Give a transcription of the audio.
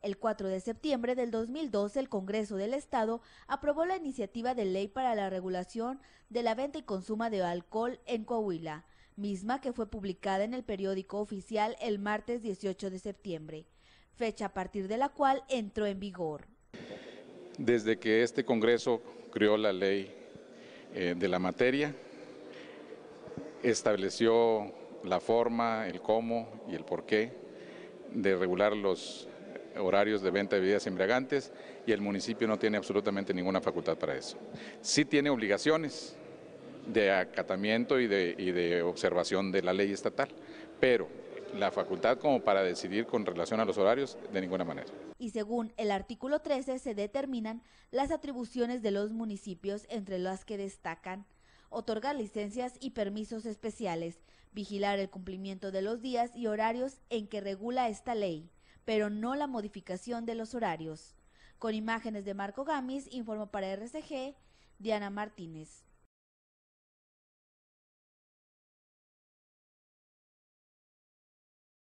El 4 de septiembre del 2012, el Congreso del Estado aprobó la iniciativa de ley para la regulación de la venta y consumo de alcohol en Coahuila, misma que fue publicada en el periódico oficial el martes 18 de septiembre, fecha a partir de la cual entró en vigor. Desde que este Congreso creó la ley eh, de la materia, estableció la forma, el cómo y el por qué de regular los horarios de venta de bebidas embriagantes y el municipio no tiene absolutamente ninguna facultad para eso. Sí tiene obligaciones de acatamiento y de, y de observación de la ley estatal, pero la facultad como para decidir con relación a los horarios de ninguna manera. Y según el artículo 13 se determinan las atribuciones de los municipios entre las que destacan otorgar licencias y permisos especiales, vigilar el cumplimiento de los días y horarios en que regula esta ley, pero no la modificación de los horarios. Con imágenes de Marco Gamis, informó para RCG Diana Martínez.